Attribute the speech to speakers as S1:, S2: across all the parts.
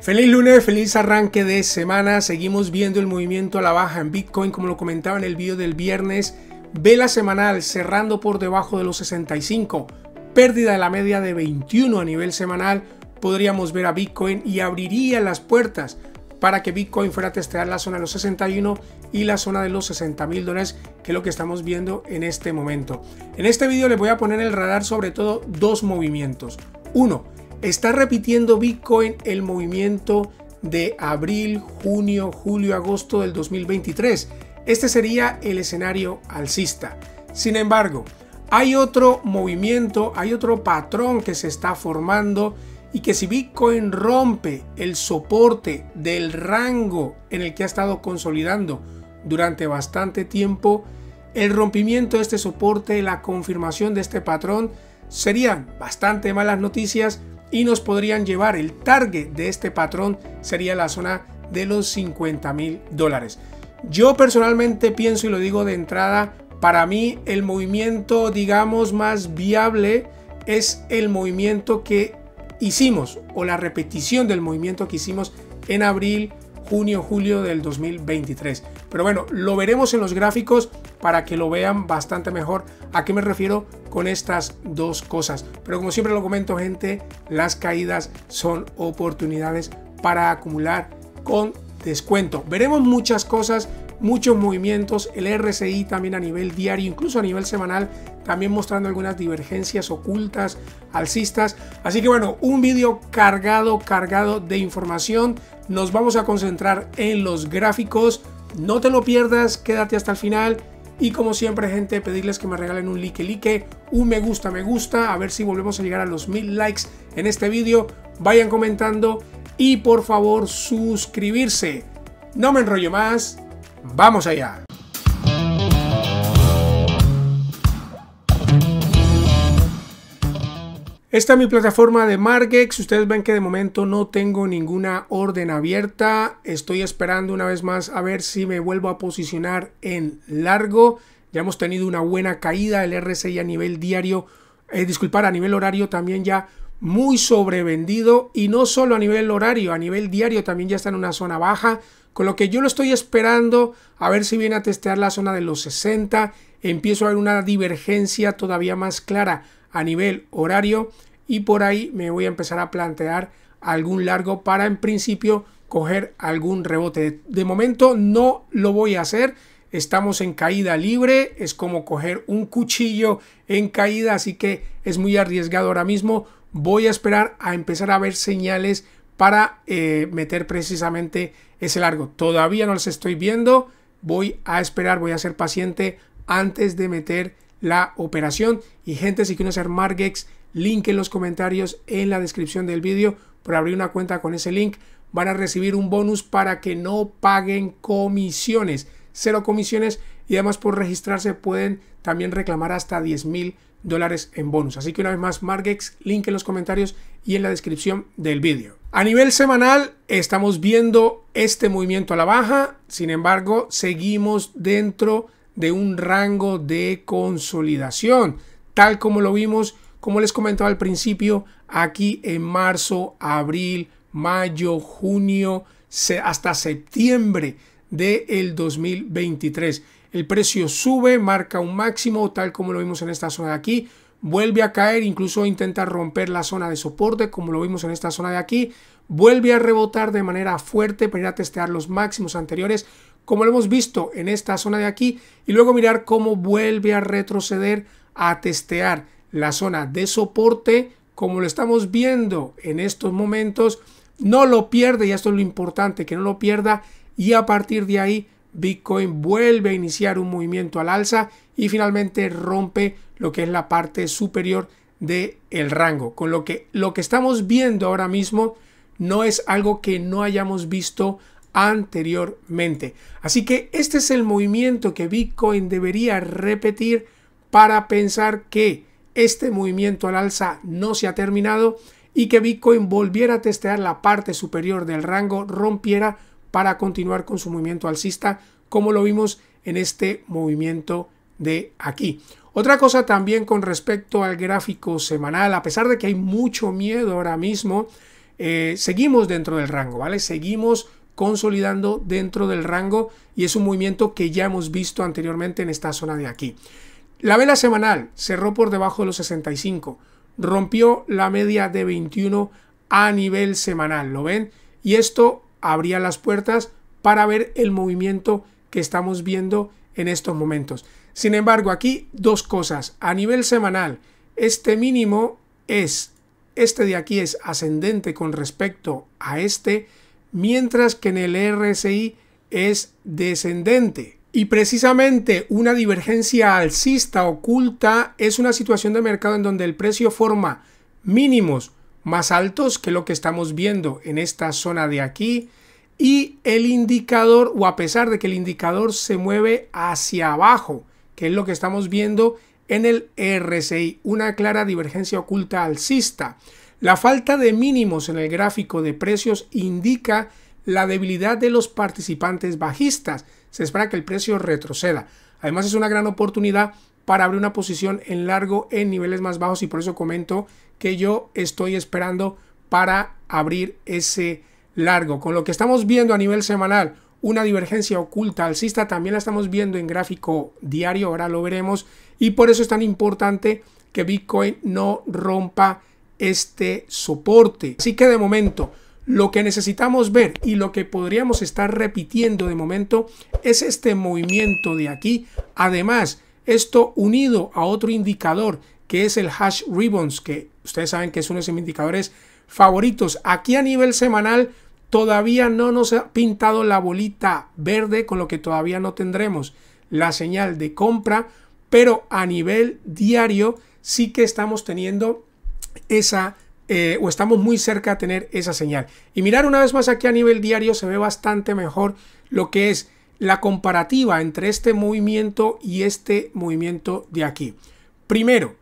S1: Feliz lunes, feliz arranque de semana. Seguimos viendo el movimiento a la baja en Bitcoin, como lo comentaba en el video del viernes. Vela semanal cerrando por debajo de los 65. Pérdida de la media de 21 a nivel semanal. Podríamos ver a Bitcoin y abriría las puertas para que Bitcoin fuera a testear la zona de los 61 y la zona de los 60 mil dólares, que es lo que estamos viendo en este momento. En este video les voy a poner el radar sobre todo dos movimientos. Uno, Está repitiendo Bitcoin el movimiento de abril, junio, julio, agosto del 2023. Este sería el escenario alcista. Sin embargo, hay otro movimiento, hay otro patrón que se está formando y que si Bitcoin rompe el soporte del rango en el que ha estado consolidando durante bastante tiempo, el rompimiento de este soporte, la confirmación de este patrón, serían bastante malas noticias y nos podrían llevar el target de este patrón sería la zona de los 50 mil dólares. Yo personalmente pienso y lo digo de entrada, para mí el movimiento digamos más viable es el movimiento que hicimos o la repetición del movimiento que hicimos en abril junio, julio del 2023. Pero bueno, lo veremos en los gráficos para que lo vean bastante mejor a qué me refiero con estas dos cosas. Pero como siempre lo comento gente, las caídas son oportunidades para acumular con descuento. Veremos muchas cosas, muchos movimientos, el RSI también a nivel diario, incluso a nivel semanal, también mostrando algunas divergencias ocultas, alcistas. Así que bueno, un vídeo cargado, cargado de información nos vamos a concentrar en los gráficos. No te lo pierdas, quédate hasta el final. Y como siempre, gente, pedirles que me regalen un like, like, un me gusta, me gusta, a ver si volvemos a llegar a los mil likes en este vídeo. Vayan comentando y por favor suscribirse. No me enrollo más, vamos allá. Esta es mi plataforma de Margex. Ustedes ven que de momento no tengo ninguna orden abierta. Estoy esperando una vez más a ver si me vuelvo a posicionar en largo. Ya hemos tenido una buena caída. El RSI a nivel diario, eh, disculpar, a nivel horario también ya muy sobrevendido. Y no solo a nivel horario, a nivel diario también ya está en una zona baja. Con lo que yo lo estoy esperando a ver si viene a testear la zona de los 60. Empiezo a ver una divergencia todavía más clara a nivel horario y por ahí me voy a empezar a plantear algún largo para en principio coger algún rebote. De momento no lo voy a hacer. Estamos en caída libre, es como coger un cuchillo en caída, así que es muy arriesgado ahora mismo. Voy a esperar a empezar a ver señales para eh, meter precisamente ese largo. Todavía no los estoy viendo, voy a esperar, voy a ser paciente antes de meter la operación. Y gente, si quieren hacer Margex, link en los comentarios, en la descripción del vídeo, por abrir una cuenta con ese link, van a recibir un bonus para que no paguen comisiones. Cero comisiones y además por registrarse pueden también reclamar hasta 10 mil dólares en bonus. Así que una vez más, Margex, link en los comentarios y en la descripción del vídeo. A nivel semanal estamos viendo este movimiento a la baja, sin embargo, seguimos dentro de un rango de consolidación, tal como lo vimos, como les comentaba al principio, aquí en marzo, abril, mayo, junio, hasta septiembre del 2023. El precio sube, marca un máximo, tal como lo vimos en esta zona de aquí. Vuelve a caer, incluso intenta romper la zona de soporte, como lo vimos en esta zona de aquí vuelve a rebotar de manera fuerte para ir a testear los máximos anteriores, como lo hemos visto en esta zona de aquí, y luego mirar cómo vuelve a retroceder a testear la zona de soporte, como lo estamos viendo en estos momentos, no lo pierde, y esto es lo importante, que no lo pierda, y a partir de ahí Bitcoin vuelve a iniciar un movimiento al alza y finalmente rompe lo que es la parte superior del el rango, con lo que lo que estamos viendo ahora mismo no es algo que no hayamos visto anteriormente. Así que este es el movimiento que Bitcoin debería repetir para pensar que este movimiento al alza no se ha terminado y que Bitcoin volviera a testear la parte superior del rango, rompiera para continuar con su movimiento alcista, como lo vimos en este movimiento de aquí. Otra cosa también con respecto al gráfico semanal, a pesar de que hay mucho miedo ahora mismo eh, seguimos dentro del rango, ¿vale? Seguimos consolidando dentro del rango y es un movimiento que ya hemos visto anteriormente en esta zona de aquí. La vela semanal cerró por debajo de los 65, rompió la media de 21 a nivel semanal, ¿lo ven? Y esto abría las puertas para ver el movimiento que estamos viendo en estos momentos. Sin embargo, aquí dos cosas. A nivel semanal, este mínimo es este de aquí es ascendente con respecto a este, mientras que en el RSI es descendente. Y precisamente una divergencia alcista oculta es una situación de mercado en donde el precio forma mínimos más altos que lo que estamos viendo en esta zona de aquí y el indicador o a pesar de que el indicador se mueve hacia abajo que es lo que estamos viendo en el RSI, una clara divergencia oculta alcista. La falta de mínimos en el gráfico de precios indica la debilidad de los participantes bajistas. Se espera que el precio retroceda. Además es una gran oportunidad para abrir una posición en largo en niveles más bajos y por eso comento que yo estoy esperando para abrir ese largo. Con lo que estamos viendo a nivel semanal, una divergencia oculta alcista también la estamos viendo en gráfico diario, ahora lo veremos, y por eso es tan importante que Bitcoin no rompa este soporte. Así que de momento, lo que necesitamos ver y lo que podríamos estar repitiendo de momento es este movimiento de aquí. Además, esto unido a otro indicador que es el hash ribbons, que ustedes saben que es uno de mis indicadores favoritos. Aquí a nivel semanal Todavía no nos ha pintado la bolita verde, con lo que todavía no tendremos la señal de compra, pero a nivel diario sí que estamos teniendo esa eh, o estamos muy cerca de tener esa señal. Y mirar una vez más aquí a nivel diario se ve bastante mejor lo que es la comparativa entre este movimiento y este movimiento de aquí. Primero,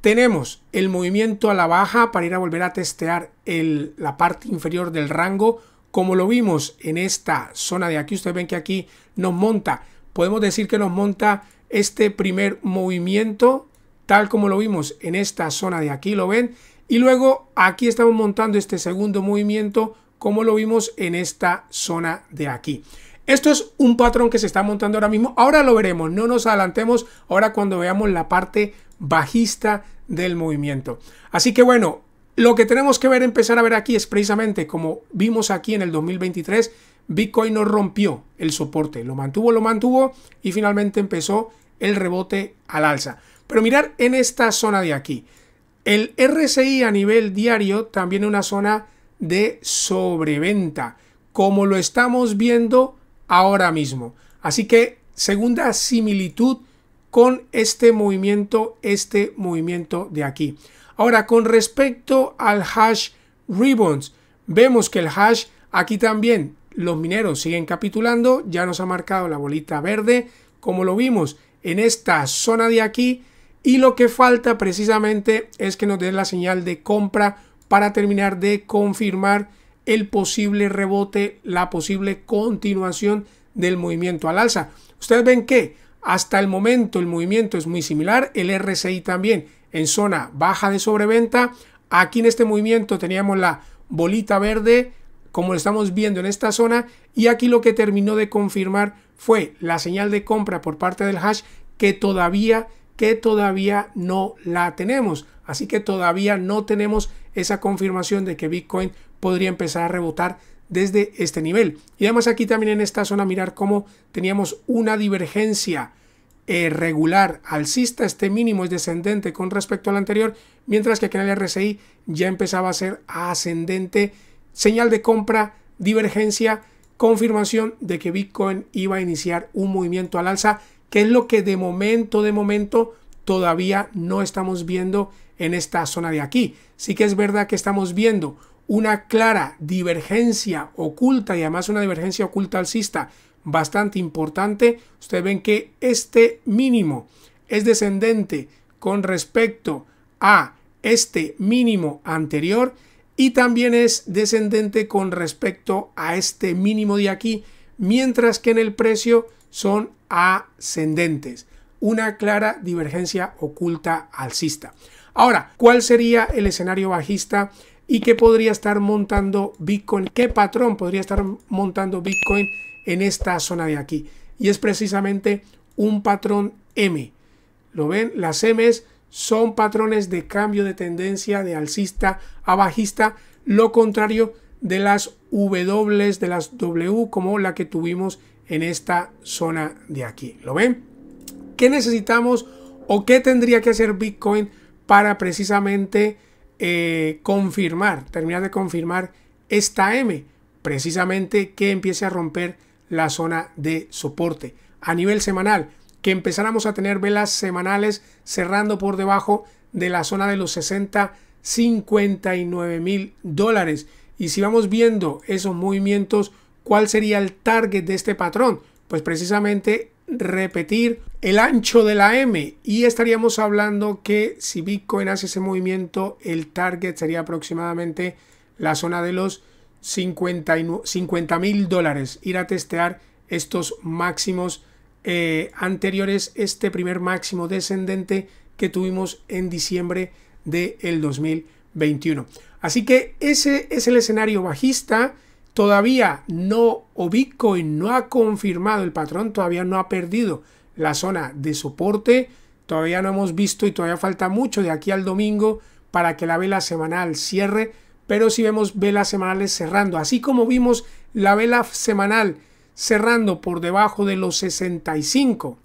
S1: tenemos el movimiento a la baja para ir a volver a testear la parte inferior del rango. Como lo vimos en esta zona de aquí, ustedes ven que aquí nos monta. Podemos decir que nos monta este primer movimiento, tal como lo vimos en esta zona de aquí, ¿lo ven? Y luego aquí estamos montando este segundo movimiento, como lo vimos en esta zona de aquí. Esto es un patrón que se está montando ahora mismo. Ahora lo veremos, no nos adelantemos. Ahora cuando veamos la parte bajista del movimiento. Así que bueno, lo que tenemos que ver, empezar a ver aquí es precisamente como vimos aquí en el 2023, Bitcoin no rompió el soporte, lo mantuvo, lo mantuvo y finalmente empezó el rebote al alza. Pero mirar en esta zona de aquí, el RSI a nivel diario también una zona de sobreventa, como lo estamos viendo ahora mismo. Así que segunda similitud con este movimiento, este movimiento de aquí. Ahora, con respecto al hash ribbons, vemos que el hash aquí también, los mineros siguen capitulando, ya nos ha marcado la bolita verde, como lo vimos en esta zona de aquí, y lo que falta precisamente es que nos den la señal de compra para terminar de confirmar el posible rebote, la posible continuación del movimiento al alza. Ustedes ven que hasta el momento el movimiento es muy similar, el RSI también en zona baja de sobreventa. Aquí en este movimiento teníamos la bolita verde, como lo estamos viendo en esta zona, y aquí lo que terminó de confirmar fue la señal de compra por parte del hash que todavía que todavía no la tenemos. Así que todavía no tenemos esa confirmación de que Bitcoin podría empezar a rebotar desde este nivel. Y además aquí también en esta zona mirar cómo teníamos una divergencia eh, regular alcista, este mínimo es descendente con respecto al anterior, mientras que aquí en el RSI ya empezaba a ser ascendente, señal de compra, divergencia, confirmación de que Bitcoin iba a iniciar un movimiento al alza, que es lo que de momento, de momento todavía no estamos viendo en esta zona de aquí. Sí que es verdad que estamos viendo una clara divergencia oculta y además una divergencia oculta alcista bastante importante, ustedes ven que este mínimo es descendente con respecto a este mínimo anterior y también es descendente con respecto a este mínimo de aquí, mientras que en el precio son ascendentes. Una clara divergencia oculta alcista. Ahora, ¿cuál sería el escenario bajista y qué podría estar montando Bitcoin, qué patrón podría estar montando Bitcoin en esta zona de aquí. Y es precisamente un patrón M. ¿Lo ven? Las M's son patrones de cambio de tendencia de alcista a bajista, lo contrario de las W, de las W como la que tuvimos en esta zona de aquí. ¿Lo ven? ¿Qué necesitamos o qué tendría que hacer Bitcoin para precisamente eh, confirmar, terminar de confirmar esta M, precisamente que empiece a romper la zona de soporte. A nivel semanal, que empezáramos a tener velas semanales cerrando por debajo de la zona de los 60, 59 mil dólares. Y si vamos viendo esos movimientos, ¿cuál sería el target de este patrón? Pues precisamente repetir el ancho de la M y estaríamos hablando que si Bitcoin hace ese movimiento el target sería aproximadamente la zona de los 50 mil dólares ir a testear estos máximos eh, anteriores este primer máximo descendente que tuvimos en diciembre del 2021 así que ese es el escenario bajista todavía no o Bitcoin no ha confirmado el patrón todavía no ha perdido la zona de soporte. Todavía no hemos visto y todavía falta mucho de aquí al domingo para que la vela semanal cierre, pero si vemos velas semanales cerrando, así como vimos la vela semanal cerrando por debajo de los 65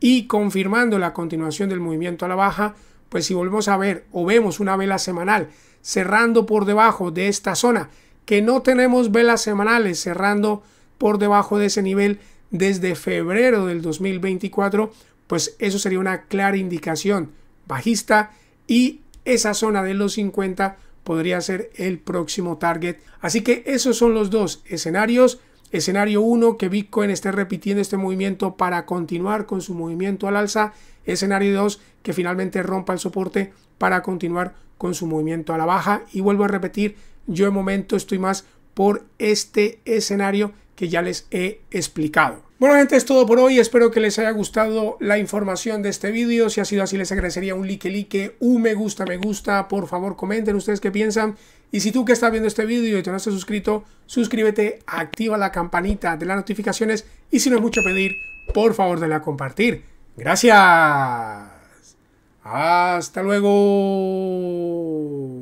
S1: y confirmando la continuación del movimiento a la baja, pues si volvemos a ver o vemos una vela semanal cerrando por debajo de esta zona, que no tenemos velas semanales cerrando por debajo de ese nivel, desde febrero del 2024, pues eso sería una clara indicación bajista y esa zona de los 50 podría ser el próximo target. Así que esos son los dos escenarios. Escenario 1, que Bitcoin esté repitiendo este movimiento para continuar con su movimiento al alza. Escenario 2, que finalmente rompa el soporte para continuar con su movimiento a la baja. Y vuelvo a repetir, yo en momento estoy más por este escenario que ya les he explicado. Bueno gente, es todo por hoy, espero que les haya gustado la información de este vídeo, si ha sido así les agradecería un like, like, un me gusta, me gusta, por favor comenten ustedes qué piensan y si tú que estás viendo este vídeo y te no has suscrito, suscríbete, activa la campanita de las notificaciones y si no es mucho pedir, por favor dale a compartir. Gracias. Hasta luego.